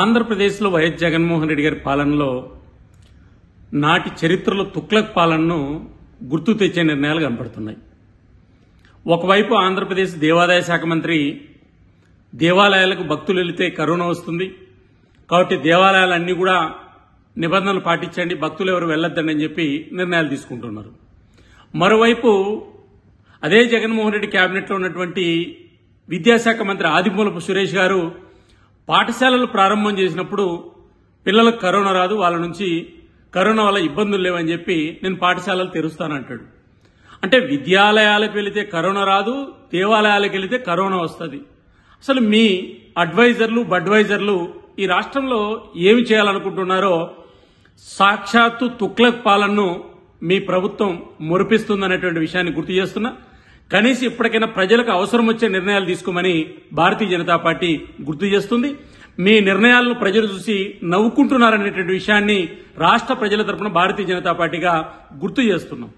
ఆంధ్రప్రదేశ్లో వైఎస్ జగన్మోహన్ రెడ్డి గారి పాలనలో నాటి చరిత్రలో తుక్లక్ పాలనను గుర్తు తెచ్చే నిర్ణయాలు కనపడుతున్నాయి ఒకవైపు ఆంధ్రప్రదేశ్ దేవాదాయ శాఖ మంత్రి దేవాలయాలకు భక్తులు వెళితే కరోనా వస్తుంది కాబట్టి దేవాలయాలన్నీ కూడా నిబంధనలు పాటించండి భక్తులు ఎవరు వెళ్ళొద్దండి అని చెప్పి నిర్ణయాలు తీసుకుంటున్నారు మరోవైపు అదే జగన్మోహన్ రెడ్డి క్యాబినెట్లో ఉన్నటువంటి విద్యాశాఖ మంత్రి ఆదిమూలపు సురేష్ గారు పాఠశాలలు ప్రారంభం చేసినప్పుడు పిల్లలకు కరోనా రాదు వాళ్ళ నుంచి కరోనా వల్ల ఇబ్బందులు లేవని చెప్పి నేను పాఠశాలలు తెరుస్తానంటాడు అంటే విద్యాలయాలకు వెళితే కరోనా రాదు దేవాలయాలకు వెళితే కరోనా వస్తుంది అసలు మీ అడ్వైజర్లు బడ్వైజర్లు ఈ రాష్ట్రంలో ఏమి చేయాలనుకుంటున్నారో సాక్షాత్తు తుక్లక్ పాలనను మీ ప్రభుత్వం మురిపిస్తుందనేటువంటి విషయాన్ని గుర్తు చేస్తున్నా కనీసం ఇప్పటికైనా ప్రజలకు అవసరం వచ్చే నిర్ణయాలు తీసుకోమని భారతీయ జనతా పార్టీ గుర్తు చేస్తుంది మీ నిర్ణయాలను ప్రజలు చూసి నవ్వుకుంటున్నారనేటువంటి విషయాన్ని రాష్ట్ర ప్రజల తరపున భారతీయ జనతా పార్టీగా గుర్తు చేస్తున్నాం